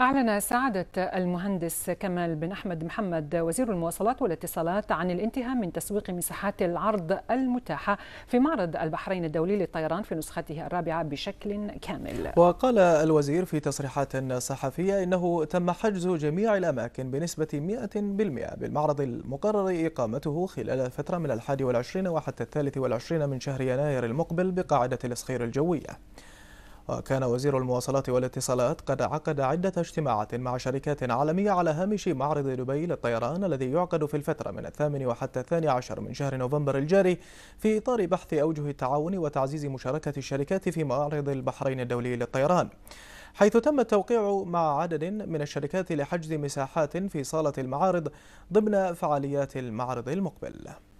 أعلن سعادة المهندس كمال بن أحمد محمد وزير المواصلات والاتصالات عن الانتهاء من تسويق مساحات العرض المتاحة في معرض البحرين الدولي للطيران في نسخته الرابعة بشكل كامل وقال الوزير في تصريحات صحفية إنه تم حجز جميع الأماكن بنسبة 100% بالمعرض المقرر إقامته خلال فترة من الحادي والعشرين وحتى الثالث والعشرين من شهر يناير المقبل بقاعدة الإسخير الجوية وكان وزير المواصلات والاتصالات قد عقد عدة اجتماعات مع شركات عالمية على هامش معرض دبي للطيران الذي يعقد في الفترة من الثامن وحتى الثاني عشر من شهر نوفمبر الجاري في إطار بحث أوجه التعاون وتعزيز مشاركة الشركات في معرض البحرين الدولي للطيران حيث تم التوقيع مع عدد من الشركات لحجز مساحات في صالة المعارض ضمن فعاليات المعرض المقبل